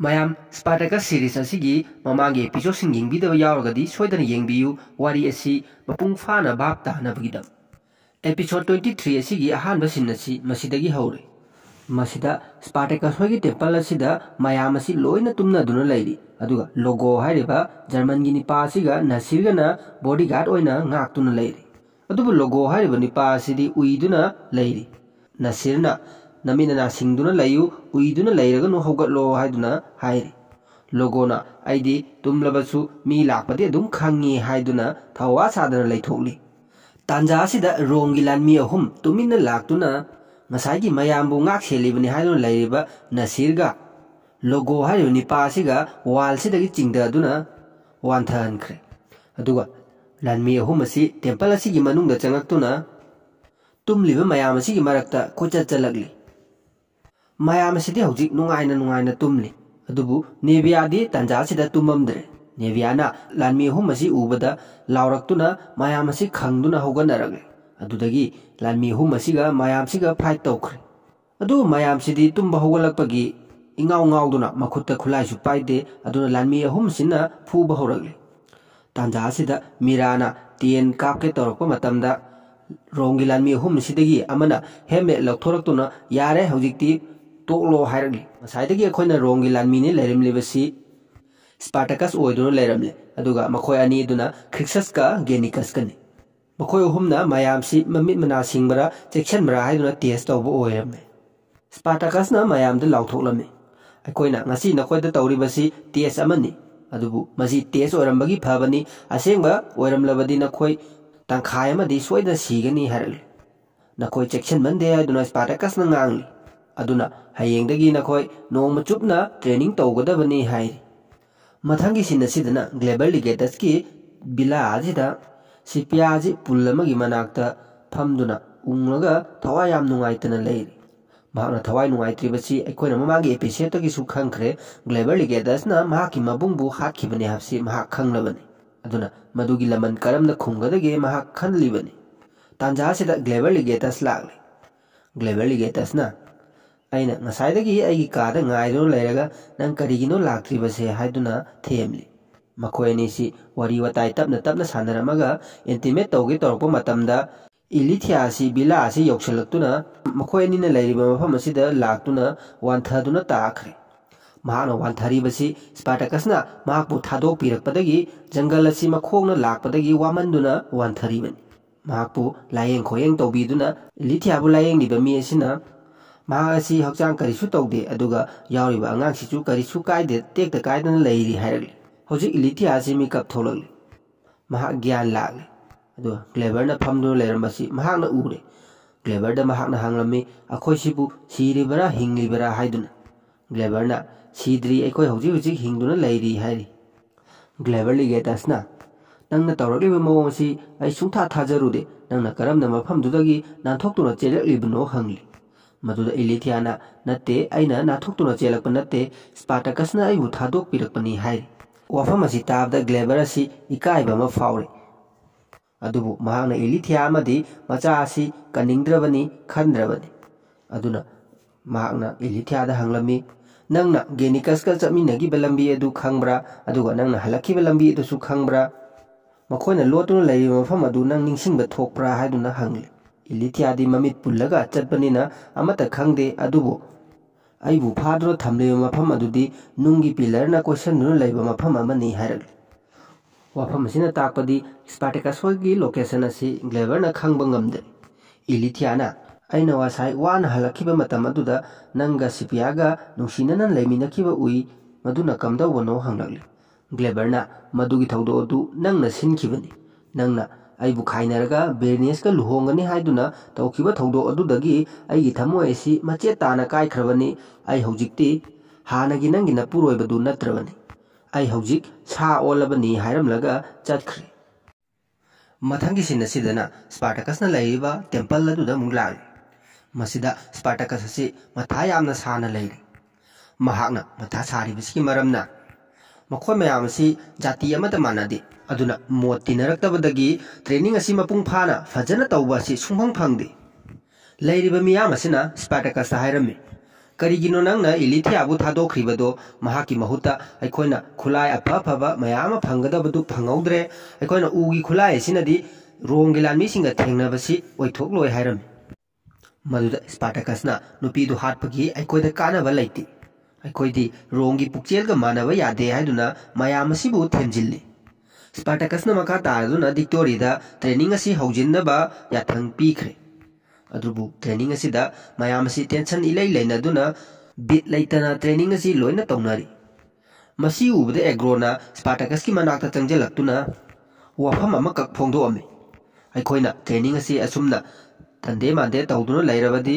ꯃꯌꯥꯝ ꯁ꯭ꯄꯥꯔꯇꯀꯁ ꯁꯤꯔꯤꯁ ꯑꯁꯤꯒꯤ ꯃꯃꯥꯡꯒꯤ ꯑꯦꯄꯤꯁꯣꯗꯁꯤꯡ ꯌꯦꯡꯕꯤꯗꯕ ꯌꯥꯎꯔꯒꯗꯤ ꯁꯣꯏꯗꯅ ꯌꯦꯡꯕꯤꯌꯨ ꯋꯥꯔꯤ ꯑꯁꯤ ꯃꯄꯨꯡ ꯐꯥꯅ ꯚꯥꯞ ꯇꯥꯅꯕꯒꯤꯗꯃꯛ ꯑꯦꯄꯤꯁꯣꯗ ꯇ꯭ꯋꯦꯟꯇꯤ ꯊ꯭ꯔꯤ ꯑꯁꯤꯒꯤ ꯑꯍꯥꯟꯕ ꯁꯤꯟ ꯑꯁꯤ ꯃꯁꯤꯗꯒꯤ ꯍꯧꯔꯦ ꯃꯁꯤꯗ ꯁ꯭ꯄꯥꯔꯇꯀꯁ ꯍꯣꯏꯒꯤ ꯇꯦꯝꯄꯜ ꯑꯁꯤꯗ ꯃꯌꯥꯝ ꯑꯁꯤ ꯂꯣꯏꯅ ꯇꯨꯝꯅꯗꯨꯅ ꯂꯩꯔꯤ ꯑꯗꯨꯒ ꯂꯣꯒꯣ ꯍꯥꯏꯔꯤꯕ ꯖꯔꯃꯟꯒꯤ ꯅꯤꯄꯥ ꯑꯁꯤꯒ ꯅꯁꯤꯔꯒꯅ ꯕꯣꯗꯤꯒꯥꯔꯗ ꯑꯣꯏꯅ ꯉꯥꯛꯇꯨꯅ ꯂꯩꯔꯤ ꯑꯗꯨꯕꯨ ꯂꯣꯒꯣ ꯍꯥꯏꯔꯤꯕ ꯅꯤꯄꯥ ꯑꯁꯤꯗꯤ ꯎꯏꯗꯨꯅ ꯂꯩꯔꯤ ꯅꯁꯤꯔꯅ ꯅꯃꯤ ꯅꯅꯥꯁꯤꯡꯗꯨꯅ ꯂꯩꯌꯨ ꯎꯏꯗꯨꯅ ꯂꯩꯔꯒꯅꯨ ꯍꯧꯒꯠꯂꯣ ꯍꯥꯏꯗꯨꯅ ꯍꯥꯏꯔꯤ ꯂꯣꯒꯣꯅ ꯑꯩꯗꯤ ꯇꯨꯝꯂꯕꯁꯨ ꯃꯤ ꯂꯥꯛꯄꯗꯤ ꯑꯗꯨꯝ ꯈꯪꯉꯤ ꯍꯥꯏꯗꯨꯅ ꯊꯧꯋꯥ ꯁꯥꯗꯅ ꯂꯩꯊꯣꯛꯂꯤ ꯇꯥꯟꯖꯥ ꯑꯁꯤꯗ ꯔꯣꯝꯒꯤ ꯂꯥꯟꯃꯤ ꯑꯍꯨꯝ ꯇꯨꯃꯤꯟꯅ ꯂꯥꯛꯇꯨꯅ ꯉꯁꯥꯏꯒꯤ ꯃꯌꯥꯝꯕꯨ ꯉꯥꯛ ꯁꯦꯜꯂꯤꯕꯅꯤ ꯍꯥꯏꯗꯨꯅ ꯂꯩꯔꯤꯕ ꯅꯁꯤꯔꯒ ꯂꯣꯒꯣ ꯍꯥꯏꯔꯤꯕ ꯅꯤꯄꯥ ꯑꯁꯤꯒ ꯋꯥꯜꯁꯤꯗꯒꯤ ꯆꯤꯡꯊꯗꯨꯅ ꯋꯥꯟꯊꯍꯟꯈ꯭ꯔꯦ ꯑꯗꯨꯒ ꯂꯥꯟꯃꯤ ꯑꯍꯨꯝ ꯑꯁꯤ ꯇꯦꯝꯄꯜ ꯑꯁꯤꯒꯤ ꯃꯅꯨꯡꯗ ꯆꯪꯉꯛꯇꯨꯅ ꯇꯨꯝꯂꯤꯕ ꯃꯌꯥꯝ ꯑꯁꯤꯒꯤ ꯃꯔꯛꯇ ꯀꯣꯏꯆꯠ ꯆꯠꯂꯛꯂꯤ ꯃꯌꯥꯝ ꯑꯁꯤꯗꯤ ꯍꯧꯖꯤꯛ ꯅꯨꯡꯉꯥꯏꯅ ꯅꯨꯡꯉꯥꯏꯅ ꯇꯨꯝꯂꯤ ꯑꯗꯨꯕꯨ ꯅꯦꯕꯤꯌꯥꯗꯤ ꯇꯥꯟꯖꯥꯁꯤꯗ ꯇꯨꯝꯃꯝꯗ꯭ꯔꯦ ꯅꯦꯕꯤꯌꯥꯅ ꯂꯥꯟꯃꯤ ꯑꯍꯨꯝ ꯑꯁꯤ ꯎꯕꯗ ꯂꯥꯎꯔꯛꯇꯨꯅ ꯃꯌꯥꯝ ꯑꯁꯤ ꯈꯪꯗꯨꯅ ꯍꯧꯒꯠꯅꯔꯛꯂꯦ ꯑꯗꯨꯗꯒꯤ ꯂꯥꯟꯃꯤ ꯑꯍꯨꯝ ꯑꯁꯤꯒ ꯃꯌꯥꯝꯁꯤꯒ ꯐꯥꯏꯠ ꯇꯧꯈ꯭ꯔꯦ ꯑꯗꯨ ꯃꯌꯥꯝꯁꯤꯗꯤ ꯇꯨꯝꯕ ꯍꯧꯒꯠꯂꯛꯄꯒꯤ ꯏꯉꯥꯎ ꯉꯥꯎꯗꯨꯅ ꯃꯈꯨꯠꯇ ꯈꯨꯠꯂꯥꯏꯁꯨ ꯄꯥꯏꯗꯦ ꯑꯗꯨꯅ ꯂꯥꯟꯃꯤ ꯑꯍꯨꯝꯁꯤꯅ ꯐꯨꯕ ꯍꯧꯔꯛꯂꯦ ꯇꯥꯟꯖꯥ ꯑꯁꯤꯗ ꯃꯤꯔꯥꯅ ꯇꯦꯟ ꯀꯥꯞꯀꯦ ꯇꯧꯔꯛꯄ ꯃꯇꯝꯗ ꯔꯣꯡꯒꯤ ꯂꯥꯟꯃꯤ ꯑꯍꯨꯝꯁꯤꯗꯒꯤ ꯑꯃꯅ ꯍꯦꯜꯃꯦꯠ ꯂꯧꯊꯣꯔꯛꯇꯨꯅ ꯌꯥꯔꯦ ꯍꯧꯖꯤꯛꯇꯤ ꯇꯣꯛꯂꯣ ꯍꯥꯏꯔꯛꯂꯤ ꯉꯁꯥꯏꯗꯒꯤ ꯑꯩꯈꯣꯏꯅ ꯔꯣꯝꯒꯤ ꯂꯥꯟꯃꯤꯅ ꯂꯩꯔꯝꯂꯤꯕꯁꯤ ꯁ꯭ꯄꯥꯔꯇꯀꯁ ꯑꯣꯏꯗꯨꯅ ꯂꯩꯔꯝꯂꯦ ꯑꯗꯨꯒ ꯃꯈꯣꯏ ꯑꯅꯤ ꯑꯗꯨꯅ ꯈ꯭ꯔꯤꯛꯁꯁꯀ ꯒꯦꯅꯤꯀꯁꯀꯅꯤ ꯃꯈꯣꯏ ꯑꯍꯨꯝꯅ ꯃꯌꯥꯝꯁꯤ ꯃꯃꯤꯠ ꯃꯅꯥ ꯁꯤꯡꯕ꯭ꯔꯥ ꯆꯦꯛꯁꯤꯟꯕ꯭ꯔꯥ ꯍꯥꯏꯗꯨꯅ ꯇꯦꯁ ꯇꯧꯕ ꯑꯣꯏꯔꯝꯃꯤ ꯁ꯭ꯄꯥꯔꯇꯀꯁꯅ ꯃꯌꯥꯝꯗ ꯂꯥꯎꯊꯣꯛꯂꯝꯃꯤ ꯑꯩꯈꯣꯏꯅ ꯉꯁꯤ ꯅꯈꯣꯏꯗ ꯇꯧꯔꯤꯕꯁꯤ ꯇꯦꯁ ꯑꯃꯅꯤ ꯑꯗꯨꯕꯨ ꯃꯁꯤ ꯇꯦꯁ ꯑꯣꯏꯔꯝꯕꯒꯤ ꯐꯕꯅꯤ ꯑꯁꯦꯡꯕ ꯑꯣꯏꯔꯝꯂꯕꯗꯤ ꯅꯈꯣꯏ ꯇꯪꯈꯥꯏ ꯑꯃꯗꯤ ꯁꯣꯏꯗꯅ ꯁꯤꯒꯅꯤ ꯍꯥꯏꯔꯛꯂꯤ ꯅꯈꯣꯏ ꯆꯦꯛꯁꯤꯟꯃꯟꯗꯦ ꯍꯥꯏꯗꯨꯅ ꯁ꯭ꯄꯥꯔꯇꯀꯁꯅ ꯉꯥꯡꯂꯤ ꯑꯗꯨꯅ ꯍꯌꯦꯡꯗꯒꯤ ꯅꯈꯣꯏ ꯅꯣꯡꯃ ꯆꯨꯞꯅ ꯇ꯭ꯔꯦꯅꯤꯡ ꯇꯧꯒꯗꯕꯅꯤ ꯍꯥꯏꯔꯤ ꯃꯊꯪꯒꯤ ꯁꯤꯟ ꯑꯁꯤꯗꯅ ꯒ꯭ꯂꯦꯕꯔ ꯂꯤꯒꯦꯇꯁꯀꯤ ꯕꯤꯂꯥ ꯑꯁꯤꯗ ꯁꯤꯄꯤꯌꯥꯁꯤ ꯄꯨꯜ ꯑꯃꯒꯤ ꯃꯅꯥꯛꯇ ꯐꯝꯗꯨꯅ ꯎꯡꯂꯒ ꯊꯋꯥꯏ ꯌꯥꯝ ꯅꯨꯡꯉꯥꯏꯇꯅ ꯂꯩꯔꯤ ꯃꯍꯥꯛꯅ ꯊꯋꯥꯏ ꯅꯨꯡꯉꯥꯏꯇ꯭ꯔꯤꯕꯁꯤ ꯑꯩꯈꯣꯏꯅ ꯃꯃꯥꯡꯒꯤ ꯑꯦꯄꯤꯁꯦꯠꯇꯒꯤꯁꯨ ꯈꯪꯈ꯭ꯔꯦ ꯒ꯭ꯂꯦꯕꯔ ꯂꯤꯒꯦꯗꯁꯅ ꯃꯍꯥꯛꯀꯤ ꯃꯕꯨꯡꯕꯨ ꯍꯥꯠꯈꯤꯕꯅꯤ ꯍꯥꯏꯕꯁꯤ ꯃꯍꯥꯛ ꯈꯪꯂꯕꯅꯤ ꯑꯗꯨꯅ ꯃꯗꯨꯒꯤ ꯂꯃꯟ ꯀꯔꯝꯅ ꯈꯨꯝꯒꯗꯒꯦ ꯃꯍꯥꯛ ꯈꯟꯂꯤꯕꯅꯤ ꯇꯥꯟꯖꯥ ꯑꯁꯤꯗ ꯒ꯭ꯂꯦꯕꯔ ꯂꯤꯒꯦꯇꯁ ꯂꯥꯛꯂꯤ ꯒ꯭ꯂꯦꯕꯔ ꯂꯤꯒꯦꯇꯁꯅ ꯑꯩꯅ ꯉꯁꯥꯏꯗꯒꯤ ꯑꯩꯒꯤ ꯀꯥꯗ ꯉꯥꯏꯗꯨꯅ ꯂꯩꯔꯒ ꯅꯪ ꯀꯔꯤꯒꯤꯅꯣ ꯂꯥꯛꯇ꯭ꯔꯤꯕꯁꯦ ꯍꯥꯏꯗꯨꯅ ꯊꯦꯝꯂꯤ ꯃꯈꯣꯏ ꯑꯅꯤꯁꯤ ꯋꯥꯔꯤ ꯋꯥꯇꯥꯏ ꯇꯞꯅ ꯇꯞꯅ ꯁꯥꯟꯅꯔꯝꯃꯒ ꯏꯟꯇꯤꯃꯦꯠ ꯇꯧꯒꯦ ꯇꯧꯔꯛꯄ ꯃꯇꯝꯗ ꯏꯂꯤꯊꯤꯌꯥ ꯑꯁꯤ ꯕꯤꯂꯥ ꯑꯁꯤ ꯌꯧꯁꯤꯜꯂꯛꯇꯨꯅ ꯃꯈꯣꯏ ꯑꯅꯤꯅ ꯂꯩꯔꯤꯕ ꯃꯐꯝ ꯑꯁꯤꯗ ꯂꯥꯛꯇꯨꯅ ꯋꯥꯟꯊꯗꯨꯅ ꯇꯥꯈ꯭ꯔꯦ ꯃꯍꯥꯛꯅ ꯋꯥꯟꯊꯔꯤꯕꯁꯤ ꯁ꯭ꯄꯥꯔꯇꯀꯁꯅ ꯃꯍꯥꯛꯄꯨ ꯊꯥꯗꯣꯛꯄꯤꯔꯛꯄꯗꯒꯤ ꯖꯪꯒꯜ ꯑꯁꯤ ꯃꯈꯣꯡꯅ ꯂꯥꯛꯄꯗꯒꯤ ꯋꯥꯃꯟꯗꯨꯅ ꯋꯥꯟꯊꯔꯤꯕꯅꯤ ꯃꯍꯥꯛꯄꯨ ꯂꯥꯌꯦꯡ ꯈꯣꯌꯦꯡ ꯇꯧꯕꯤꯗꯨꯅ ꯂꯤꯊꯤꯌꯥꯕꯨ ꯂꯥꯌꯦꯡꯂꯤꯕ ꯃꯤ ꯑꯁꯤꯅ मांगी करीसु कायदे तेक्त कायदन लेरली हजी इलीति आजी मी ग्यान लागे ग्लेबर फम लेरमें उड़े ग्लेबर हालामी अखोसीबूरीबा हिंगली ग्लेबर सीद्री अखो हजी हिंदू लेरी ग्लेबर लिगे मौम से सूथा थाजरुदे नंग करम फमदी नाथोक्त चेलक्नो हंगली नत्ते अना नाथोक्त चेलप नत्ते स्पाटकस अयु थादोपीरपनी है वफम से ताब ग्लेबर से इकाब फावरे अब इलीथिया मचा कनिंग्रबनी खनद्रबनी इलीथियाद हंगलमी नंग गेनीकस का चमीनगी लंबी अब खब्रा नंग हल्ब लंबी खब्रा मखोन लोटना लेरी मफम नंग निब्रा हंगले ಇಲಿಥಿತಿ ಮಿತ್ ಪುಲ್ಗ ಚೆಪ್ಪೇ ಅದು ಅನಿಬ ಮೌಮ ಅದರನ ಕೋಶನ್ವ್ವೇಮಿ ಹಾಕ್ಲಿ ವಾಷಿಸಿ ತಾಕ್ತಿ ಸಪಾಟೆಕೊ ಲೋಕೇಷನ್ ಗ್ಲೇಬರ ಕಂಬೆ ಇಲಿಥಿ ಅನ್ನ ಹಲಿವ ಉೇಬರನ ಮದುವೆ ನನ್ನ ಸಿನ್ವ अब खानरग बिजनेस का लुहोंगनी है थोड़ों थमो इसी मचे ता कई होजिटे हागी नंगना पुरब नई होजिक सा ओलबनी हरमग चतरी मथंगना स्पाटकस टेम्पल मसीद स्पाटकस मथा यहां सा मथा सारी ꯃꯈꯣꯏ ꯃꯌꯥꯝ ꯑꯁꯤ ꯖꯥꯇꯤ ꯑꯃꯠꯇ ꯃꯥꯟꯅꯗꯦ ꯑꯗꯨꯅ ꯃꯣꯠ ꯇꯤꯟꯅꯔꯛꯇꯕꯗꯒꯤ ꯇ꯭ꯔꯦꯅꯤꯡ ꯑꯁꯤ ꯃꯄꯨꯡ ꯐꯥꯅ ꯐꯖꯅ ꯇꯧꯕ ꯑꯁꯤ ꯁꯨꯡꯐꯪ ꯐꯪꯗꯦ ꯂꯩꯔꯤꯕ ꯃꯤꯌꯥꯝ ꯑꯁꯤꯅ ꯁ꯭ꯄꯥꯔꯇꯀꯁꯇ ꯍꯥꯏꯔꯝꯃꯤ ꯀꯔꯤꯒꯤꯅꯣ ꯅꯪꯅ ꯏꯂꯤꯊꯤꯌꯥꯕꯨ ꯊꯥꯗꯣꯛꯈ꯭ꯔꯤꯕꯗꯣ ꯃꯍꯥꯛꯀꯤ ꯃꯍꯨꯠꯇ ꯑꯩꯈꯣꯏꯅ ꯈꯨꯠꯂꯥꯏ ꯑꯐ ꯑꯐꯕ ꯃꯌꯥꯝ ꯑꯃ ꯐꯪꯒꯗꯕꯗꯨ ꯐꯪꯍꯧꯗ꯭ꯔꯦ ꯑꯩꯈꯣꯏꯅ ꯎꯒꯤ ꯈꯨꯠꯂꯥꯏ ꯑꯁꯤꯅꯗꯤ ꯔꯣꯝꯒꯤ ꯂꯥꯟꯃꯤꯁꯤꯡꯒ ꯊꯦꯡꯅꯕꯁꯤ ꯑꯣꯏꯊꯣꯛꯂꯣꯏ ꯍꯥꯏꯔꯝꯃꯤ ꯃꯗꯨꯗ ꯁ꯭ꯄꯥꯔꯇꯀꯁꯅ ꯅꯨꯄꯤꯗꯨ ꯍꯥꯠꯄꯒꯤ ꯑꯩꯈꯣꯏꯗ ꯀꯥꯟꯅꯕ ꯂꯩꯇꯦ ꯑꯩꯈꯣꯏꯗꯤ ꯔꯣꯡꯒꯤ ꯄꯨꯛꯆꯦꯜꯒ ꯃꯥꯟꯅꯕ ꯌꯥꯗꯦ ꯍꯥꯏꯗꯨꯅ ꯃꯌꯥꯝ ꯑꯁꯤꯕꯨ ꯊꯦꯝꯖꯤꯜꯂꯤ ꯁ꯭ꯄꯥꯔꯇꯀꯁꯅ ꯃꯈꯥ ꯇꯥꯗꯨꯅ ꯗꯤꯛꯇꯣꯔꯤꯗ ꯇ꯭ꯔꯦꯅꯤꯡ ꯑꯁꯤ ꯍꯧꯖꯤꯟꯅꯕ ꯌꯥꯊꯪ ꯄꯤꯈ꯭ꯔꯦ ꯑꯗꯨꯕꯨ ꯇ꯭ꯔꯦꯅꯤꯡ ꯑꯁꯤꯗ ꯃꯌꯥꯝ ꯑꯁꯤ ꯇꯦꯟꯁꯟ ꯏꯂꯩ ꯂꯩꯅꯗꯨꯅ ꯕꯤꯠ ꯂꯩꯇꯅ ꯇ꯭ꯔꯦꯅꯤꯡ ꯑꯁꯤ ꯂꯣꯏꯅ ꯇꯧꯅꯔꯤ ꯃꯁꯤ ꯎꯕꯗ ꯑꯦꯒ꯭ꯔꯣꯅ ꯁ꯭ꯄꯥꯔꯇꯀꯁꯀꯤ ꯃꯅꯥꯛꯇ ꯆꯪꯁꯤꯜꯂꯛꯇꯨꯅ ꯋꯥꯐꯝ ꯑꯃꯈꯛ ꯐꯣꯡꯗꯣꯛꯑꯝꯃꯤ ꯑꯩꯈꯣꯏꯅ ꯇ꯭ꯔꯦꯅꯤꯡ ꯑꯁꯤ ꯑꯁꯨꯝꯅ ꯇꯟꯗꯦ ꯃꯥꯟꯗꯦ ꯇꯧꯗꯨꯅ ꯂꯩꯔꯕꯗꯤ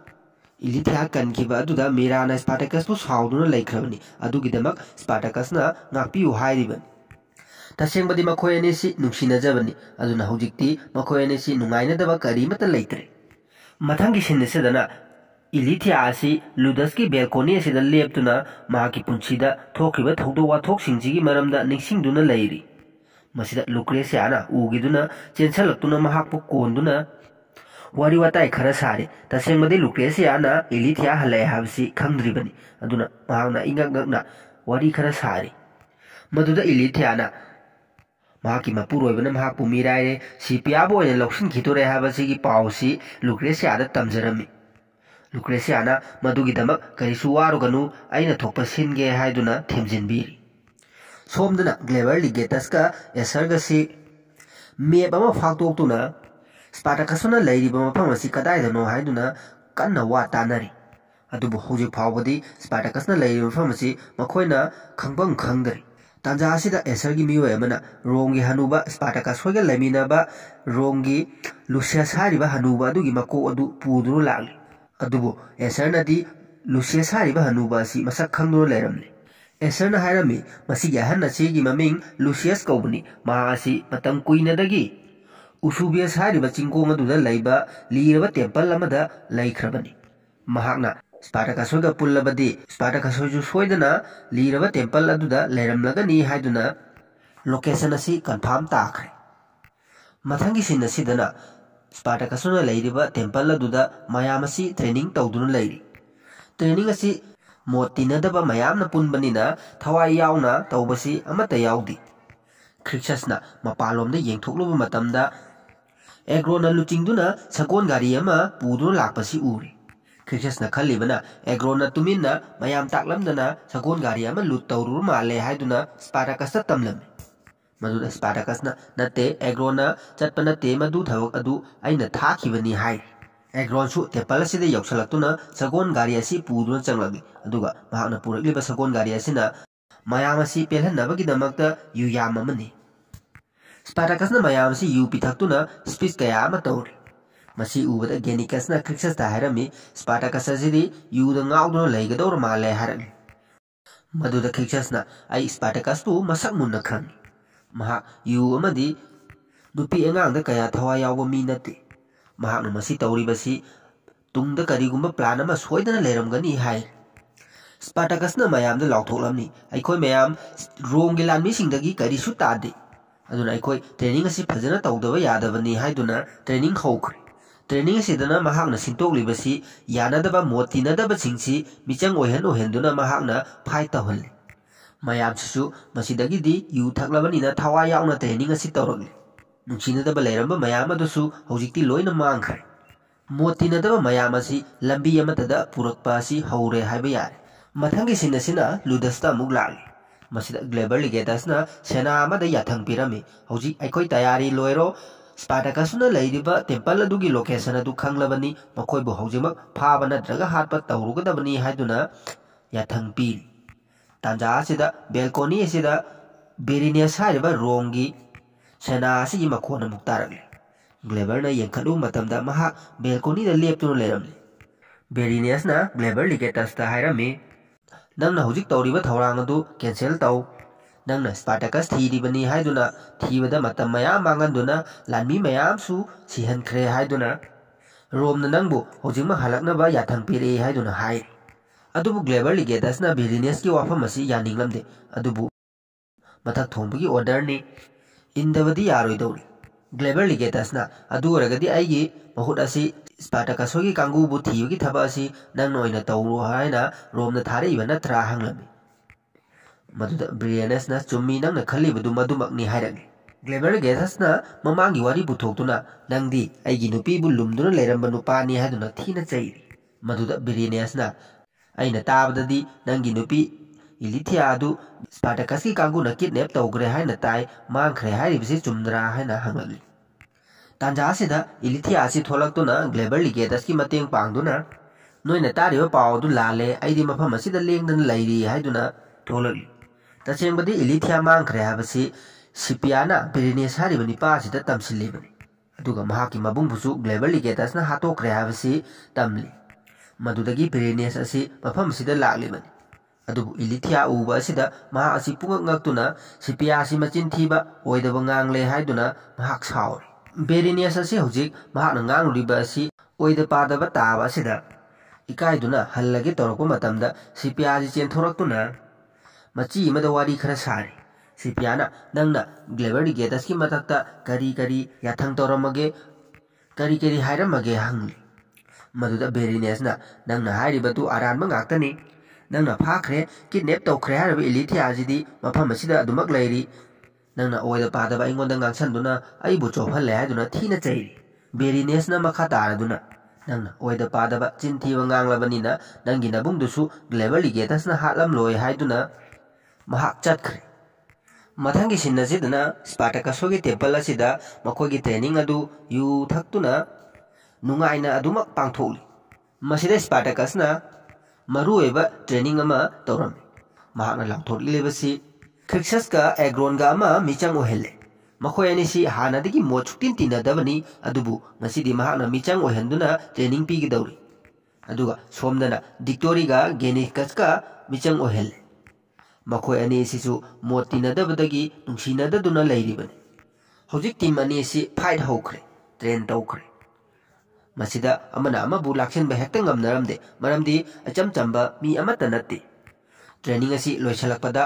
ಇಲಿಥಿಹ ಕನ್ವ ಮೇರಾ ಸ್ಪಾಟಕಸ್ ಸೌದು ಸ್ಪಾಟಕಸ್ ನಾಲ್ಕಿಯು ಹರಿ ತೀವ್ರ ಮೊಯ ಅನಿ ಝವೀ ಹಿಂತಿ ನಾಯನದ ಕರಿಮತೀ ಮಥಂಗೆ ಸಿಥಿಯಿಸಿ ಲೂಡಸ್ ಬೇಲ್ಕೋನೇ ಲೇಪ್ತು ಮತ್ತುಕ್ರೆಸ್ಯಾನ ಉಪು ಕೋದು वारी वाता खरा सारे तसें लुकेशना इलीथिया हल है खादी इंगा वारी खरा सारे मधुद इलीथियाना की मूरना पुमीरा पियाबन लौशनखीतर है पासी लुक्रेसियाद तमजरमी लुक्रेसियाना मधुद कहीं वागनु अब सिंगे थेजिन भी सोमदना ग्लेबर लिगेटस्क एसर मेप फाटोक्तना स्पाटा खसुन लेरीबमफमसी कदाई दनो हाइदुना कन्नवा तानरे अदुबो होजे फावबदी स्पाटा खसुन लेरीबमफमसी मखोइना खंगबंग खंगदरे तंजा से एसरगी मीव एमना रोंगी हनुबा स्पाटा का सोगे लेमिनाबा रोंगी लुसियस हारीबा हनुबा दुगी मको अदु पुदुरु लांग एसर नदी लुसियस हारीबा हनुबा सी मसक एसर न मसी यहन नसेगी ममिंग लुसियस कोबनी मासी ꯎꯁꯨꯕꯦꯁ ꯍꯥꯏꯔꯤꯕ ꯆꯤꯡꯈꯣꯡ ꯑꯗꯨꯗ ꯂꯩꯕ ꯂꯤꯔꯕ ꯇꯦꯝꯄꯜ ꯑꯃꯗ ꯂꯩꯈ꯭ꯔꯕꯅꯤ ꯃꯍꯥꯛꯅ ꯁ꯭ꯄꯥꯔꯇꯀꯁꯣꯏꯒ ꯄꯨꯜꯂꯕꯗꯤ ꯁ꯭ꯄꯥꯔꯇꯀꯁꯣꯏꯁꯨ ꯁꯣꯏꯗꯅ ꯂꯤꯔꯕ ꯇꯦꯝꯄꯜ ꯑꯗꯨꯗ ꯂꯩꯔꯝꯂꯒꯅꯤ ꯍꯥꯏꯗꯨꯅ ꯂꯣꯀꯦꯁꯟ ꯑꯁꯤ ꯀꯟꯐꯥꯔꯝ ꯇꯥꯈ꯭ꯔꯦ ꯃꯊꯪꯒꯤ ꯁꯤꯟ ꯑꯁꯤꯗꯅ ꯁ꯭ꯄꯥꯔꯇꯀꯁꯅ ꯂꯩꯔꯤꯕ ꯇꯦꯝꯄꯜ ꯑꯗꯨꯗ ꯃꯌꯥꯝ ꯑꯁꯤ ꯇ꯭ꯔꯦꯅꯤꯡ ꯇꯧꯗꯨꯅ ꯂꯩꯔꯤ ꯇ꯭ꯔꯦꯅꯤꯡ ꯑꯁꯤ ꯃꯣꯠ ꯇꯤꯟꯅꯗꯕ ꯃꯌꯥꯝꯅ ꯄꯨꯟꯕꯅꯤꯅ ꯊꯋꯥꯏ ꯌꯥꯎꯅ ꯇꯧꯕꯁꯤ ꯑꯃꯠꯇ ꯌꯥꯎꯗꯦ ꯈ꯭ꯔꯤꯛꯁꯁꯅ ꯃꯄꯥꯟꯂꯣꯝꯗ ꯌꯦꯡꯊꯣꯛꯂꯨꯕ ꯃꯇꯝꯗ एग्रो न लुचिंग सकोन गाड़ी अम पुदू लापसी उरे क्रिस्टस न खलना एग्रो न तुम मैं ताकलम सकोन गाड़ी लुट तौर माले स्पारकस तमलमे मधुद स्पारकस नत्ते एग्रो न चत नत्ते मधु थबकनी है एग्रोनसु टेपल से सकोन गाड़ी अच्छी पुदू चलगी सकोन गाड़ी अ मैं पेलनबीद यु यामने ꯁ꯭ꯄꯥꯔꯇꯥꯀꯁꯅ ꯃꯌꯥꯝꯁꯤ ꯌꯨ ꯄꯤꯊꯛꯇꯨꯅ ꯁ꯭ꯄꯤꯁ ꯀꯌꯥ ꯑꯃ ꯇꯧꯔꯤ ꯃꯁꯤ ꯎꯕꯗ ꯒꯦꯅꯤꯀꯁꯅ ꯀ꯭ꯔꯤꯛꯁꯁꯇ ꯍꯥꯏꯔꯝꯃꯤ ꯁ꯭ꯄꯥꯔꯇꯥꯀꯁ ꯑꯁꯤꯗꯤ ꯌꯨꯗ ꯉꯥꯎꯗꯨꯅ ꯂꯩꯒꯗꯧꯔ ꯃꯥꯜꯂꯦ ꯍꯥꯏꯔꯝꯃꯤ ꯃꯗꯨꯗ ꯀ꯭ꯔꯤꯛꯁꯁꯅ ꯑꯩ ꯁ꯭ꯄꯥꯔꯇꯥꯀꯁꯄꯨ ꯃꯁꯛ ꯃꯨꯟꯅ ꯈꯪꯉꯤ ꯃꯍꯥꯛ ꯌꯨ ꯑꯃꯗꯤ ꯅꯨꯄꯤ ꯑꯉꯥꯡꯗ ꯀꯌꯥ ꯊꯋꯥꯏ ꯌꯥꯎꯕ ꯃꯤ ꯅꯠꯇꯦ ꯃꯍꯥꯛꯅ ꯃꯁꯤ ꯇꯧꯔꯤꯕꯁꯤ ꯇꯨꯡꯗ ꯀꯔꯤꯒꯨꯝꯕ ꯄ꯭ꯂꯥꯟ ꯑꯃ ꯁꯣꯏꯗꯅ ꯂꯩꯔꯝꯒꯅꯤ ꯍꯥꯏ ꯁ꯭ꯄꯥꯔꯇꯥꯀꯁꯅ ꯃꯌꯥꯝꯗ ꯂꯥꯎꯊꯣꯛꯂꯝꯃꯤ ꯑꯩꯈꯣꯏ ꯃꯌꯥꯝ ꯔꯣꯝꯒꯤ ꯂꯥꯟꯃꯤꯁꯤꯡꯗꯒꯤ ꯀꯔꯤꯁꯨ ꯇꯥꯗꯦ ꯑꯗꯨꯅ ꯑꯩꯈꯣꯏ ꯇ꯭ꯔꯦꯅꯤꯡ ꯑꯁꯤ ꯐꯖꯅ ꯇꯧꯗꯕ ꯌꯥꯗꯕꯅꯤ ꯍꯥꯏꯗꯨꯅ ꯇ꯭ꯔꯦꯅꯤꯡ ꯍꯧꯈ꯭ꯔꯦ ꯇ꯭ꯔꯦꯅꯤꯡ ꯑꯁꯤꯗꯅ ꯃꯍꯥꯛꯅ ꯁꯤꯟꯇꯣꯛꯂꯤꯕꯁꯤ ꯌꯥꯅꯗꯕ ꯃꯣꯠ ꯇꯤꯟꯅꯗꯕꯁꯤꯡꯁꯤ ꯃꯤꯆꯪ ꯑꯣꯏꯍꯟ ꯑꯣꯏꯍꯟꯗꯨꯅ ꯃꯍꯥꯛꯅ ꯐꯥꯏꯠ ꯇꯧꯍꯜꯂꯤ ꯃꯌꯥꯝꯁꯤꯁꯨ ꯃꯁꯤꯗꯒꯤꯗꯤ ꯌꯨ ꯊꯛꯂꯕꯅꯤꯅ ꯊꯋꯥꯏ ꯌꯥꯎꯅ ꯇ꯭ꯔꯦꯅꯤꯡ ꯑꯁꯤ ꯇꯧꯔꯛꯂꯤ ꯅꯨꯡꯁꯤꯅꯗꯕ ꯂꯩꯔꯝꯕ ꯃꯌꯥꯝ ꯑꯗꯨꯁꯨ ꯍꯧꯖꯤꯛꯇꯤ ꯂꯣꯏꯅ ꯃꯥꯡꯈ꯭ꯔꯦ ꯃꯣꯠ ꯇꯤꯟꯅꯗꯕ ꯃꯌꯥꯝ ꯑꯁꯤ ꯂꯝꯕꯤ ꯑꯃꯠꯇꯗ ꯄꯨꯔꯛꯄ ꯑꯁꯤ ꯍꯧꯔꯦ ꯍꯥꯏꯕ ꯌꯥꯔꯦ ꯃꯊꯪꯒꯤ ꯁꯤꯟ ꯑꯁꯤꯅ ꯂꯨꯗꯁꯇ ꯑꯃꯨꯛ ꯂꯥꯛꯂꯤ ग्लोबल लीगेदा सेना याथंगरमी हजिक तैयारी लोरो स्पाटकाब टेम्पल लोकेशन खबनी मकोब फाब नग हाथ तौरगदबनी याथंगी तंजाद बेलकोनी बेरीनेस है रोंग की सेना से मकोन तारे ग्लोबल येखलू बेलकोनी लेप्त लेरमी बेरीनेसना ग्लोबल लीगेटर्स है ꯅꯪꯅ ꯍꯧꯖꯤꯛ तौ ꯊꯧꯔꯥꯡ ꯑꯗꯨ ꯀꯦꯟꯁꯦꯜ मैं ꯅꯪꯅ ꯁ꯭ꯄꯥꯔꯇꯀꯁ ꯊꯤꯔꯤꯕꯅꯤ ꯍꯥꯏꯗꯨꯅ ꯊꯤꯕꯗ ꯃꯇꯝ ꯃꯌꯥꯝ ꯃꯥꯡꯍꯟꯗꯨꯅ ꯂꯥꯟꯃꯤ ꯃꯌꯥꯝꯁꯨ ꯁꯤꯍꯟꯈ꯭ꯔꯦ ꯍꯥꯏꯗꯨꯅ याथन ग्लेबर लिगेदसना बिजनेस की वफम से यानिंगलमदे अदुबु मथक थोंबगी ने इंदवदी यारोइदौनी ग्लेबर लिगेदसना अगर रगदी ꯏꯁꯄꯥꯔꯇꯀꯁꯣꯏꯒꯤ ꯀꯥꯡꯕꯨꯕꯨ ꯊꯤꯕꯒꯤ ꯊꯕꯛ ꯑꯁꯤ ꯅꯪꯅ ꯑꯣꯏꯅ ꯇꯧꯔꯣ ꯍꯥꯏꯅ ꯔꯣꯝꯅ ꯊꯥꯔꯛꯏꯕ ꯅꯠꯇ꯭ꯔꯥ ꯍꯪꯂꯝꯃꯤ ꯃꯗꯨꯗ ꯕ꯭ꯔꯤꯌꯦꯅꯁꯅ ꯆꯨꯝꯃꯤ ꯅꯪꯅ ꯈꯜꯂꯤꯕꯗꯨ ꯃꯗꯨꯃꯛꯅꯤ ꯍꯥꯏꯔꯛꯂꯤ ꯒ꯭ꯂꯦꯃꯔ ꯒꯦꯁꯁꯅ ꯃꯃꯥꯡꯒꯤ ꯋꯥꯔꯤ ꯄꯨꯊꯣꯛꯇꯨꯅ ꯅꯪꯗꯤ ꯑꯩꯒꯤ ꯅꯨꯄꯤꯕꯨ ꯂꯨꯝꯗꯨꯅ ꯂꯩꯔꯝꯕ ꯅꯨꯄꯥꯅꯤ ꯍꯥꯏꯗꯨꯅ ꯊꯤꯅ ꯆꯩꯔꯤ ꯃꯗꯨꯗ ꯕꯤꯔꯤꯅꯦꯁꯅ ꯑꯩꯅ ꯇꯥꯕꯗꯗꯤ ꯅꯪꯒꯤ ꯅꯨꯄꯤ ꯏꯂꯤꯊꯤꯌꯥ ꯑꯗꯨ ꯁ꯭ꯄꯥꯔꯇꯀꯁꯀꯤ ꯀꯥꯡꯕꯨꯅ ꯀꯤꯗꯅꯦꯞ ꯇꯧꯈ꯭ꯔꯦ ꯍꯥꯏꯅ ꯇꯥꯏ ꯃꯥꯡꯈ꯭ꯔꯦ ꯍꯥꯏꯔꯤꯕꯁꯤ ꯆꯨꯝꯗ꯭ꯔꯥ ꯍꯥꯏꯅ ꯍꯪꯂꯛꯂꯤ तंजासीद इलीथियासी थोलतना ग्लेबल गेदस्की मत पांगना नोने तारे पाद लाले ऐसी मफम से लेरी है थोल तसेंगद इलीथिया मांग्रे हब से सिपियाना ब्रिनेस निपाद तमसी मबू ग्लेबल गेदस हाथोक्रे हब से तमली मददी ब्रिनेस मफम से लाब अब इलीथिया उब अगतना सिपिया मचिन थीब होदब गांगले सौरी बेरीनेसिकाद पादब ताब अद इकायदना हल के तौर पर से पियाजी चेंथोरतना मची वरी खर सारे से पियाना नंगलेबर गेट की मधक् करी करी याथ तौरमगे करी करी हैमगे हंगली मदद बेरीनेसना नु अरानी नंगना फाख्रे किडनेप तौख्रे इलीथियाजी मफम लेरी ꯅꯪꯅ ꯑꯣꯏꯗ ꯄꯥꯗꯕ ꯑꯩꯉꯣꯟꯗ ꯉꯥꯡꯁꯟꯗꯨꯅ ꯑꯩꯕꯨ ꯆꯣꯞꯍꯜꯂꯦ ꯍꯥꯏꯗꯨꯅ ꯊꯤꯅ ꯆꯩꯔꯤ ꯕꯦꯔꯤꯅꯦꯁꯅ ꯃꯈꯥ ꯇꯥꯔꯗꯨꯅ ꯅꯪꯅ ꯑꯣꯏꯗ ꯄꯥꯗꯕ ꯆꯤꯟꯊꯤꯕ ꯉꯥꯡꯂꯕꯅꯤꯅ ꯅꯪꯒꯤ ꯅꯕꯨꯡꯗꯨꯁꯨ ꯒ꯭ꯂꯦꯕꯔ ꯂꯤꯒꯦꯇꯁꯅ ꯍꯥꯠꯂꯝꯂꯣꯏ ꯍꯥꯏꯗꯨꯅ ꯃꯍꯥꯛ ꯆꯠꯈ꯭ꯔꯦ ꯃꯊꯪꯒꯤ ꯁꯤꯟ ꯑꯁꯤꯗꯅ ꯁ꯭ꯄꯥꯔꯇꯀꯁꯣꯒꯤ ꯇꯦꯝꯄꯜ ꯑꯁꯤꯗ ꯃꯈꯣꯏꯒꯤ ꯇ꯭ꯔꯦꯅꯤꯡ ꯑꯗꯨ ꯌꯨ ꯊꯛꯇꯨꯅ ꯅꯨꯡꯉꯥꯏꯅ ꯑꯗꯨꯃꯛ ꯄꯥꯡꯊꯣꯛꯂꯤ ꯃꯁꯤꯗ ꯁ꯭ꯄꯥꯔꯇꯀꯁꯅ ꯃꯔꯨꯑꯣꯏꯕ ꯇ꯭ꯔꯦꯅꯤꯡ ꯑꯃ ꯇꯧꯔꯝꯃꯤ ꯃꯍꯥꯛꯅ ꯂꯥꯎꯊꯣꯛꯂꯤꯕꯁꯤ क्रिक्ससका एग्रोनगा अमा मिचंग ओहेले मखोय अनिसि हानादगि मोट सुक्तिन तिनादबनि अदुबु ngasiदि mahana michang ohenduna training pigi dauri aduga somdana dictory ga genikkas ka michang ohel मखोय अनिसिसु मोट तिनादबदगि नुसिनाददुना लैरिबनि हौजिक टीम अनिसि फाइट होखरे ट्रेन तौखरे मसिदा अमना अमबु लाखसेनबा हेक्ता ngamnaramde maramdi acham chamba mi amata natte training asi loisalakpada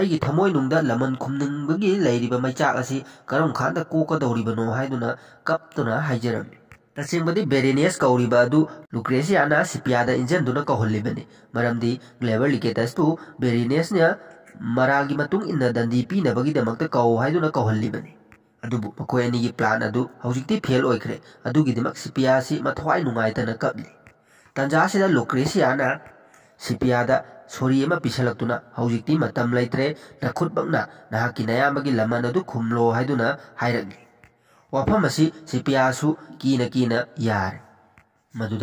ꯑꯩꯒꯤ ꯊꯃꯣꯏꯅꯨꯡꯗ ꯂꯃꯟ ꯈꯨꯝꯅꯤꯡꯕꯒꯤ ꯂꯩꯔꯤꯕ ꯃꯩꯆꯥꯛ ꯑꯁꯤ ꯀꯔꯝ ꯀꯥꯟꯗ ꯀꯣꯛꯀꯗꯧꯔꯤꯕꯅꯣ ꯍꯥꯏꯗꯨꯅ ꯀꯞꯇꯨꯅ ꯍꯥꯏꯖꯔꯝꯃꯤ ꯇꯁꯦꯡꯕꯗꯤ ꯕꯦꯔꯦꯅꯤꯌꯁ ꯀꯧꯔꯤꯕ ꯑꯗꯨ ꯂꯨꯀ꯭ꯔꯦꯁꯤꯌꯥꯅ ꯁꯤꯄꯤꯌꯥꯗ ꯏꯟꯖꯟꯗꯨꯅ ꯀꯧꯍꯜꯂꯤꯕꯅꯤ ꯃꯔꯝꯗꯤ ꯒ꯭ꯂꯦꯕꯔ ꯂꯤꯀꯦꯇꯁꯄꯨ ꯕꯦꯔꯦꯅꯤꯌꯁꯅ ꯃꯔꯥꯒꯤ ꯃꯇꯨꯡ ꯏꯟꯅ ꯗꯟꯗꯤ ꯄꯤꯅꯕꯒꯤꯗꯃꯛꯇ ꯀꯧ ꯍꯥꯏꯗꯨꯅ ꯀꯧꯍꯜꯂꯤꯕꯅꯤ ꯑꯗꯨꯕꯨ ꯃꯈꯣꯏ ꯑꯅꯤꯒꯤ ꯄ꯭ꯂꯥꯟ ꯑꯗꯨ ꯍꯧꯖꯤꯛꯇꯤ ꯐꯦꯜ ꯑꯣꯏꯈ꯭ꯔꯦ ꯑꯗꯨꯒꯤꯗꯃꯛ ꯁꯤꯄꯤꯌꯥ ꯑꯁꯤ ꯃꯊꯋꯥꯏ ꯅꯨꯡꯉꯥꯏꯇꯅ ꯀꯞꯂꯤ ꯇꯥꯟꯖꯥ ꯑꯁꯤꯗ ꯂꯣꯀ꯭ꯔꯦꯁꯤꯌꯥꯅ सोरी पीछलक्तना हौजिकती मतम लेत्रे नखुटबना की नयाम की लमन खुमलो है वफम से सिपियासु कीन कीन यार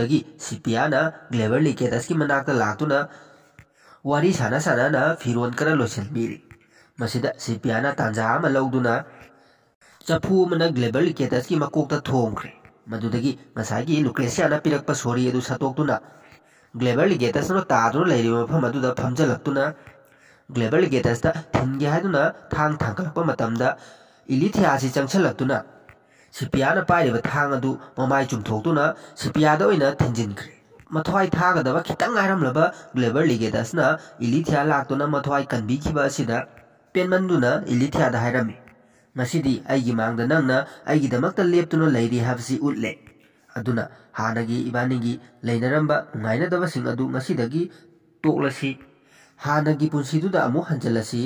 की मनाक लातुन वरी सान साना न फिरोन कर लोसल बीरी मसीद सिपियान तंजा म लौदुना चफू मन ग्लेबर लिकेदस की मकोक थोंग्रे मधुदगी मसागी लुक्रेसिया पीरक्प सोरी सतोक्तुना ꯒ꯭ꯂꯦꯕꯔ ꯂꯤꯒꯦꯇꯁꯅ ꯇꯥꯗꯨꯅ ꯂꯩꯔꯤꯕ ꯃꯐꯝ ꯑꯗꯨꯗ ꯐꯝꯖꯤꯜꯂꯛꯇꯨꯅ ꯒ꯭ꯂꯦꯕꯔ ꯂꯤꯒꯦꯇꯁꯇ ꯊꯤꯟꯒꯦ ꯍꯥꯏꯗꯨꯅ ꯊꯥꯡ ꯊꯥꯡꯒꯠꯂꯛꯄ ꯃꯇꯝꯗ ꯏꯂꯤꯊꯤꯌꯥꯁꯤ ꯆꯪꯁꯤꯜꯂꯛꯇꯨꯅ ꯁꯤꯄꯤꯌꯥꯅ ꯄꯥꯏꯔꯤꯕ ꯊꯥꯡ ꯑꯗꯨ ꯃꯃꯥꯏ ꯆꯨꯝꯊꯣꯛꯇꯨꯅ ꯁꯤꯄꯤꯌꯥꯗ ꯑꯣꯏꯅ ꯊꯤꯟꯖꯤꯟꯈ꯭ꯔꯦ ꯃꯊ꯭ꯋꯥꯏ ꯊꯥꯒꯗꯕ ꯈꯤꯇꯪ ꯉꯥꯏꯔꯝꯂꯕ ꯒ꯭ꯂꯦꯕꯔ ꯂꯤꯒꯦꯇꯁꯅ ꯏꯂꯤꯊꯤꯌꯥ ꯂꯥꯛꯇꯨꯅ ꯃꯊ꯭ꯋꯥꯏ ꯀꯟꯕꯤꯈꯤꯕ ꯑꯁꯤꯗ ꯄꯦꯟꯃꯟꯗꯨꯅ ꯏꯂꯤꯊꯤꯌꯥꯗ ꯍꯥꯏꯔꯝꯃꯤ ꯉꯁꯤꯗꯤ ꯑꯩꯒꯤ ꯃꯥꯡꯗ ꯅꯪꯅ ꯑꯩꯒꯤꯗꯃꯛꯇ ꯂꯦꯞꯇꯨꯅ ꯂꯩꯔꯤ ꯍꯥꯏꯕꯁꯤ ꯎꯠꯂꯦ ꯑꯗꯨꯅ ꯍꯥꯟꯅꯒꯤ ꯏꯕꯥꯅꯤꯒꯤ ꯂꯩꯅꯔꯝꯕ ꯅꯨꯡꯉꯥꯏꯅꯗꯕꯁꯤꯡ ꯑꯗꯨ ꯉꯁꯤꯗꯒꯤ ꯇꯣꯛꯂꯁꯤ ꯍꯥꯟꯅꯒꯤ ꯄꯨꯟꯁꯤꯗꯨꯗ ꯑꯃꯨꯛ ꯍꯟꯖꯜꯂꯁꯤ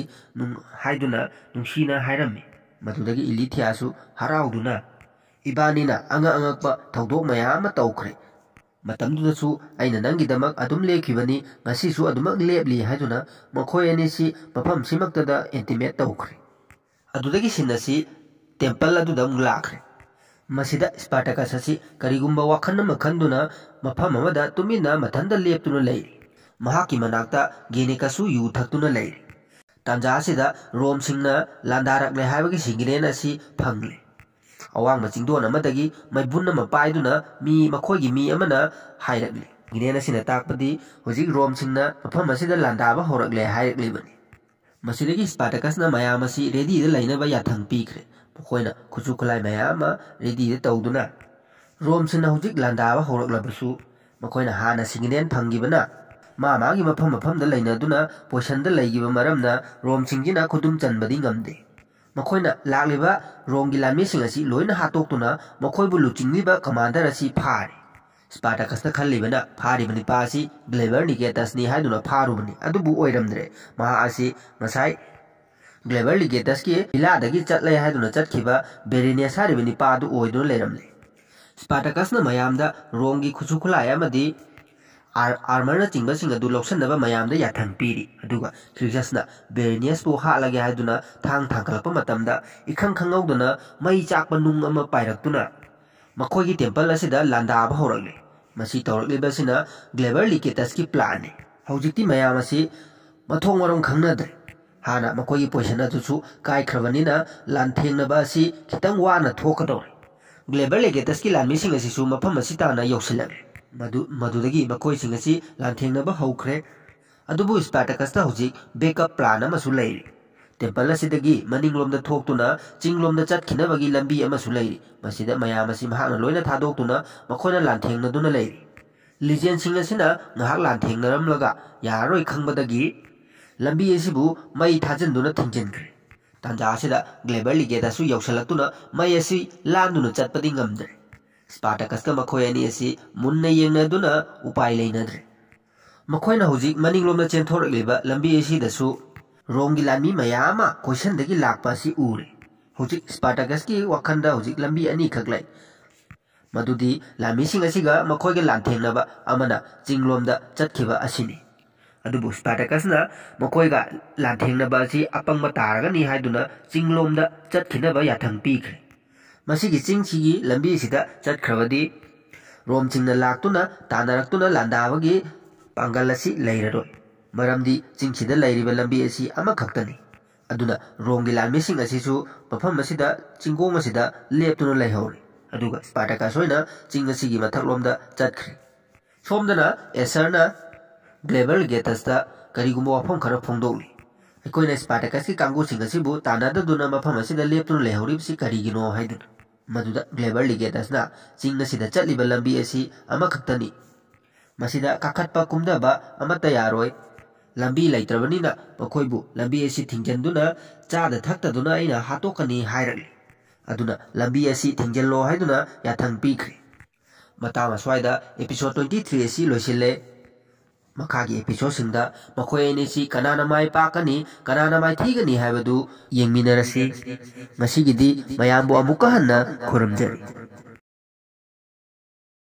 ꯍꯥꯏꯗꯨꯅ ꯅꯨꯡꯁꯤꯅ ꯍꯥꯏꯔꯝꯃꯤ ꯃꯗꯨꯗꯒꯤ ꯏꯂꯤꯊꯤꯌꯥꯁꯨ ꯍꯔꯥꯎꯗꯨꯅ ꯏꯕꯥꯅꯤꯅ ꯑꯉꯛ ꯑꯉꯛꯄ ꯊꯧꯗꯣꯛ ꯃꯌꯥꯝ ꯑꯃ ꯇꯧꯈ꯭ꯔꯦ ꯃꯇꯝꯗꯨꯗꯁꯨ ꯑꯩꯅ ꯅꯪꯒꯤꯗꯃꯛ ꯑꯗꯨꯝ ꯂꯦꯞꯈꯤꯕꯅꯤ ꯉꯁꯤꯁꯨ ꯑꯗꯨꯃꯛ ꯂꯦꯞꯂꯤ ꯍꯥꯏꯗꯨꯅ ꯃꯈꯣꯏ ꯑꯅꯤꯁꯤ ꯃꯐꯝꯁꯤꯃꯛꯇꯗ ꯑꯦꯟꯇꯤꯃꯦꯠ ꯇꯧꯈ꯭ꯔꯦ ꯑꯗꯨꯗꯒꯤ ꯁꯤꯟ ꯑꯁꯤ ꯇꯦꯝꯄꯜ ꯑꯗꯨꯗ ꯑꯃꯨꯛ ꯂꯥꯛꯈ꯭ꯔꯦ ಮದ ಸ್ಪರ್ತಕಸ್ ಕರಿಗುಂಬ ಕಂಧು ಮಮ ತು ಮಥಂಟ ಲೇಪ್ತು ಇಕ್ತ ಗು ಥು ತಂಜಾ ರೋಮ್ನ ಲಾಡರಲೇ ಗ್ರೇನ್ ಫಂಗಿ ಅವಾಂಗ ಚಿಡೋನ್ದಲ್ಲಿ ಮೈಬುನ್ಮೈದುರಲಿ ತಾಕ್ತಿ ಹುಜಿ ರೋಮ್ನ ಮಂಪಿಸಿ ಲಾಧ ಹೌರಲೇ ಹರಕ್ಲಿ ಸ್ಪರ್ತಕಸ್ ಮ್ಯಾಮ ರೇಡಿದ ಪೀರೇ ꯃꯈꯣꯏꯅ ꯈꯨꯠꯁꯨ ꯈꯨꯠꯂꯥꯏ ꯃꯌꯥꯝ ꯑꯃ ꯔꯦꯗꯤꯗ ꯇꯧꯗꯨꯅ ꯔꯣꯝꯁꯤꯡꯅ ꯍꯧꯖꯤꯛ ꯂꯥꯟꯗꯥꯕ ꯍꯧꯔꯛꯂꯕꯁꯨ ꯃꯈꯣꯏꯅ ꯍꯥꯟꯅ ꯁꯤꯒꯅꯦꯜ ꯐꯪꯈꯤꯕꯅ ꯃꯥ ꯃꯥꯒꯤ ꯃꯐꯝ ꯃꯐꯝꯗ ꯂꯩꯅꯗꯨꯅ ꯄꯣꯖꯤꯁꯟꯗ ꯂꯩꯈꯤꯕ ꯃꯔꯝꯅ ꯔꯣꯝꯁꯤꯡꯁꯤꯅ ꯈꯨꯗꯨꯝ ꯆꯟꯕꯗꯤ ꯉꯝꯗꯦ ꯃꯈꯣꯏꯅ ꯂꯥꯛꯂꯤꯕ ꯔꯣꯝꯒꯤ ꯂꯥꯟꯃꯤꯁꯤꯡ ꯑꯁꯤ ꯂꯣꯏꯅ ꯍꯥꯠꯇꯣꯛꯇꯨꯅ ꯃꯈꯣꯏꯕꯨ ꯂꯨꯆꯤꯡꯂꯤꯕ ꯀꯃꯥꯟꯗꯔ ꯑꯁꯤ ꯐꯥꯔꯦ ꯁ꯭ꯄꯥꯔꯇꯥꯀꯁꯇ ꯈꯜꯂꯤꯕꯅ ꯐꯥꯔꯤꯕ ꯅꯤꯄꯥ ꯑꯁꯤ ꯒ꯭ꯂꯦꯕꯔ ꯅꯤꯀꯦꯇꯁꯅꯤ ꯍꯥꯏꯗꯨꯅ ꯐꯥꯔꯨꯕꯅꯤ ꯑꯗꯨꯕꯨ ꯑꯣꯏꯔꯝꯗ꯭ꯔꯦ ꯃꯍꯥꯛ ꯑꯁꯤ ꯉꯁꯥꯏ ꯕ꯭ꯂꯦꯕꯔ ꯂꯤꯒꯦꯇꯁꯀꯤ ꯂꯤꯂꯥꯗꯒꯤ ꯆꯠꯂꯦ ꯍꯥꯏꯗꯨꯅ ꯆꯠꯈꯤꯕ ꯕꯦꯔꯤꯅꯦꯁ ꯍꯥꯏꯔꯤꯕ ꯅꯤꯄꯥ ꯑꯗꯨ ꯑꯣꯏꯗꯨꯅ ꯂꯩꯔꯝꯂꯤ ꯁ꯭ꯄꯥꯔꯇꯀꯁꯅ ꯃꯌꯥꯝꯗ ꯔꯣꯝꯒꯤ ꯈꯨꯠꯁꯨ ꯈꯨꯠꯂꯥꯏ ꯑꯃꯗꯤ ꯑꯥꯔꯃꯔꯅꯆꯤꯡꯕꯁꯤꯡ ꯑꯗꯨ ꯂꯧꯁꯤꯟꯅꯕ ꯃꯌꯥꯝꯗ ꯌꯥꯊꯪ ꯄꯤꯔꯤ ꯑꯗꯨꯒ ꯖꯁꯅ ꯕꯦꯔꯤꯅꯤꯌꯁꯄꯨ ꯍꯥꯠꯂꯒꯦ ꯍꯥꯏꯗꯨꯅ ꯊꯥꯡ ꯊꯥꯡꯒꯠꯂꯛꯄ ꯃꯇꯝꯗ ꯏꯈꯪ ꯈꯪꯍꯧꯗꯅ ꯃꯩ ꯆꯥꯛꯄ ꯅꯨꯡ ꯑꯃ ꯄꯥꯏꯔꯛꯇꯨꯅ ꯃꯈꯣꯏꯒꯤ ꯇꯦꯝꯄꯜ ꯑꯁꯤꯗ ꯂꯥꯟꯗꯥꯕ ꯍꯧꯔꯛꯂꯤ ꯃꯁꯤ ꯇꯧꯔꯛꯂꯤꯕꯁꯤꯅ ꯒ꯭ꯂꯦꯕꯔ ꯂꯤꯀꯦꯇꯁꯀꯤ ꯄ꯭ꯂꯥꯟꯅꯤ ꯍꯧꯖꯤꯛꯇꯤ ꯃꯌꯥꯝ ꯑꯁꯤ ꯃꯊꯣꯡ ꯃꯔꯝ ꯈꯪꯅꯗ꯭ꯔꯦ हाई पोसन कईना लाथेबी खत वाकदों ग्लेबर लेगेट की लाई मफम से तौसल मकोई लाथेब हौख्रे अब स्पाटकस्ट हजिक बेकअप प्लान ले टेम्पल मनोम थोड़ना चिंगलोम चतखीबी लंबी मसीद मैम से लोन थादना लाथेद लिजेंसी लाथेरमग यारो खबदी लंबी ऐसी बु मई ठाजन दुन थिंजन करे तंजा आशे दा ग्लेबर लिगे दा सु यौशल तुन मई ऐसी लान दुन चटपदी गम दे स्पाटकस का मखोया नी ऐसी मुन्ने येंग ने दुन उपाय ले न दे मखोया ना हुजी मनी ग्लोम ना चेन ग्लेबर लंबी ऐसी दा सु रोम की लानी मयामा क्वेश्चन देगी लाख पासी उरे हुजी स्पाटकस की वखंडा हुजी लंबी अनी खगलाई मधुदी लामी ऐसी गा मखोया के लान ना बा अमना चिंगलोम दा चटखीबा ऐसी नी ꯑꯗꯨꯕꯨ ꯁ꯭ꯄꯥꯔꯇꯀꯁꯅ ꯃꯈꯣꯏꯒ ꯂꯥꯟꯊꯦꯡꯅꯕ ꯑꯁꯤ ꯑꯄꯪꯕ ꯇꯥꯔꯒꯅꯤ ꯍꯥꯏꯗꯨꯅ ꯆꯤꯡꯂꯣꯝꯗ ꯆꯠꯈꯤꯅꯕ ꯌꯥꯊꯪ ꯄꯤꯈ꯭ꯔꯦ ꯃꯁꯤꯒꯤ ꯆꯤꯡꯁꯤꯒꯤ ꯂꯝꯕꯤꯁꯤꯗ ꯆꯠꯈ꯭ꯔꯕꯗꯤ ꯔꯣꯝꯁꯤꯡꯅ ꯂꯥꯛꯇꯨꯅ ꯇꯥꯟꯅꯔꯛꯇꯨꯅ ꯂꯥꯟꯗꯥꯕꯒꯤ ꯄꯥꯡꯒꯜ ꯑꯁꯤ ꯂꯩꯔꯔꯣꯏ ꯃꯔꯝꯗꯤ ꯆꯤꯡꯁꯤꯗ ꯂꯩꯔꯤꯕ ꯂꯝꯕꯤ ꯑꯁꯤ ꯑꯃꯈꯛꯇꯅꯤ ꯑꯗꯨꯅ ꯔꯣꯝꯒꯤ ꯂꯥꯟꯃꯤꯁꯤꯡ ꯑꯁꯤꯁꯨ ꯃꯐꯝ ꯑꯁꯤꯗ ꯆꯤꯡꯒꯣꯡ ꯑꯁꯤꯗ ꯂꯦꯞꯇꯨꯅ ꯂꯩꯍꯧꯔꯤ ꯑꯗꯨꯒ ꯁ꯭ꯄꯥꯔꯇꯀꯁ ꯍꯣꯏꯅ ꯆꯤꯡ ꯑꯁꯤꯒꯤ ꯃꯊꯛꯂꯣꯝꯗ ꯆꯠꯈ꯭ꯔꯦ ꯁꯣꯝꯗꯅ ꯑꯦꯁꯔꯅ ग्लेबल गेटस्ट करीगुम वफम खर फोंदोली एकोइन स्पाटकस की कांगु सिंगसिबु तानाद दुना मफम से दलिय पुन लेहुरी बसी करीगिनो ग्लेबल लिगेटस चिंग सिंगसिद चलि बलंबी एसी अमा खतनी मसिद काखत प कुमद ब अमा लंबी लाइत्रबनी लंबी थिंजन चाद थक्त दुना लंबी एसी थिंजन लो हाइदुना याथंग पीख मतामा स्वाइदा एपिसोड 23 लोसिले ಮಕಾಗಿ ಎಪಿಸೋಡ್ಸಿಂದ ಮಕೋ ಏನಿಸಿ ಪಾಕನಿ ಕನಾನ ಮಾಯ ತೀಗನಿ ಹೈವದು ಮಸಿಗಿದಿ ಮಯಾಂಬು ಅಮುಕಹನ್ನ ಖುರಂಜರಿ